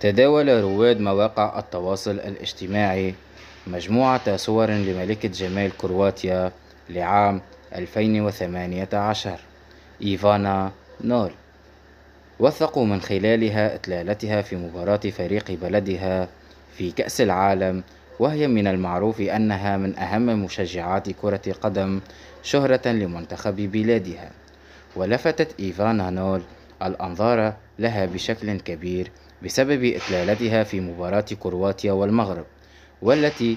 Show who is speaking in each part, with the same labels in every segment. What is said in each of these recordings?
Speaker 1: تداول رواد مواقع التواصل الاجتماعي مجموعة صور لملكة جمال كرواتيا لعام 2018 إيفانا نول وثقوا من خلالها إطلالتها في مباراة فريق بلدها في كأس العالم وهي من المعروف أنها من أهم مشجعات كرة قدم شهرة لمنتخب بلادها ولفتت إيفان هانول الأنظار لها بشكل كبير بسبب إطلالتها في مباراة كرواتيا والمغرب والتي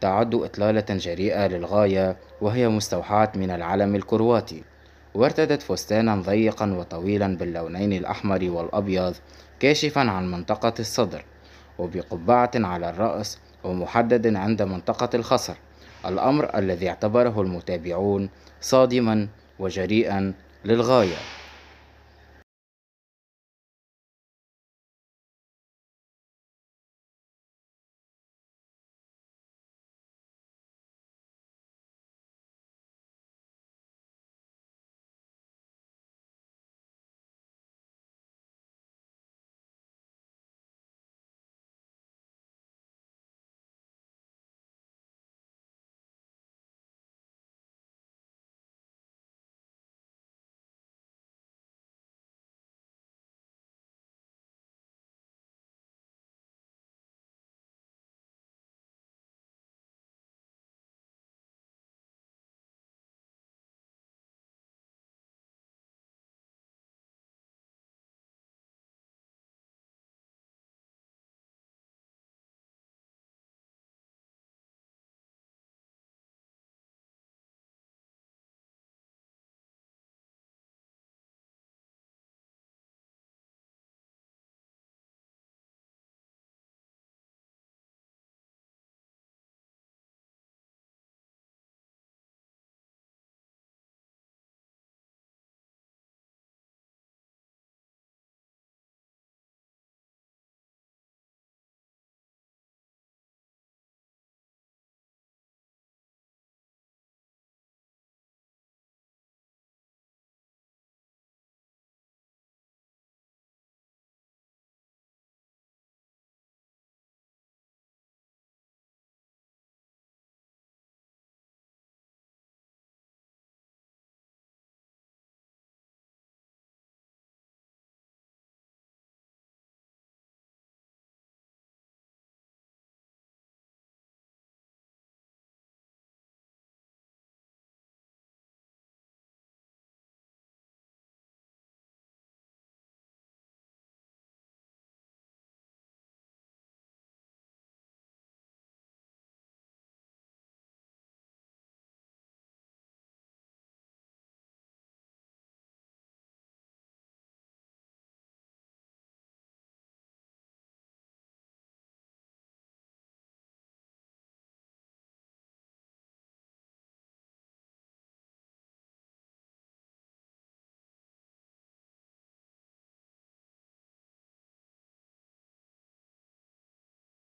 Speaker 1: تعد إطلالة جريئة للغاية وهي مستوحاة من العلم الكرواتي وارتدت فستانا ضيقا وطويلا باللونين الأحمر والأبيض كاشفا عن منطقة الصدر وبقبعة على الرأس ومحدد عند منطقة الخصر الأمر الذي اعتبره المتابعون صادما وجريئا للغاية